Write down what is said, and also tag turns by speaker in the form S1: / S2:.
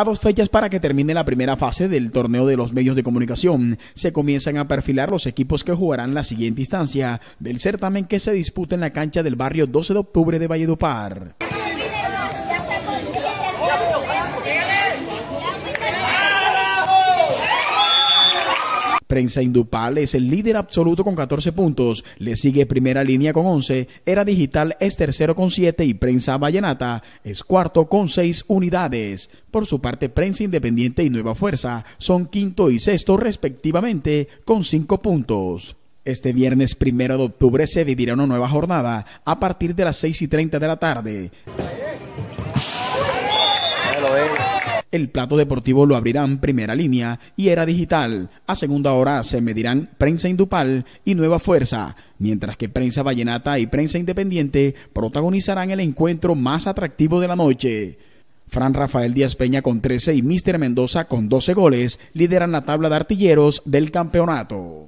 S1: A dos fechas para que termine la primera fase del torneo de los medios de comunicación, se comienzan a perfilar los equipos que jugarán la siguiente instancia del certamen que se disputa en la cancha del barrio 12 de octubre de Valledupar. Prensa Indupal es el líder absoluto con 14 puntos. Le sigue Primera Línea con 11. Era Digital es tercero con 7 y Prensa Vallenata es cuarto con 6 unidades. Por su parte, Prensa Independiente y Nueva Fuerza son quinto y sexto respectivamente con 5 puntos. Este viernes primero de octubre se vivirá una nueva jornada a partir de las 6 y 30 de la tarde. El plato deportivo lo abrirán primera línea y era digital. A segunda hora se medirán prensa indupal y nueva fuerza, mientras que prensa vallenata y prensa independiente protagonizarán el encuentro más atractivo de la noche. Fran Rafael Díaz Peña con 13 y Mister Mendoza con 12 goles lideran la tabla de artilleros del campeonato.